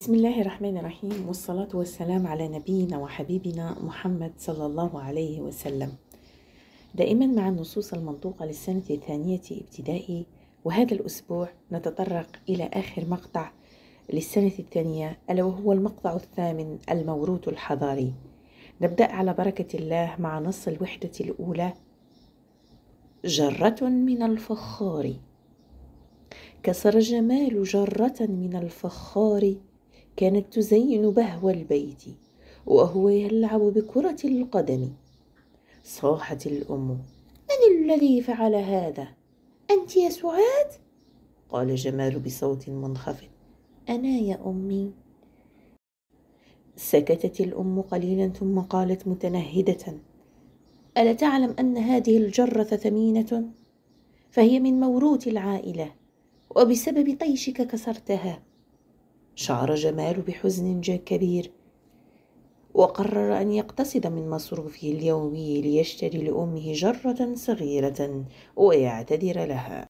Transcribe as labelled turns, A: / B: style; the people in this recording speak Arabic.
A: بسم الله الرحمن الرحيم والصلاة والسلام على نبينا وحبيبنا محمد صلى الله عليه وسلم دائما مع النصوص المنطوقة للسنة الثانية ابتدائي وهذا الأسبوع نتطرق إلى آخر مقطع للسنة الثانية ألا وهو المقطع الثامن الموروث الحضاري نبدأ على بركة الله مع نص الوحدة الأولى جرة من الفخار كسر جمال جرة من الفخار كانت تزين بهو البيت وهو يلعب بكرة القدم صاحت الأم
B: من الذي فعل هذا؟ أنت يا سعاد؟
A: قال جمال بصوت منخفض أنا يا أمي سكتت الأم قليلا ثم قالت متنهدة ألا تعلم أن هذه الجرة ثمينة؟ فهي من موروث العائلة وبسبب طيشك كسرتها شعر جمال بحزن كبير وقرر أن يقتصد من مصروفه اليومي ليشتري لأمه جرة صغيرة ويعتذر لها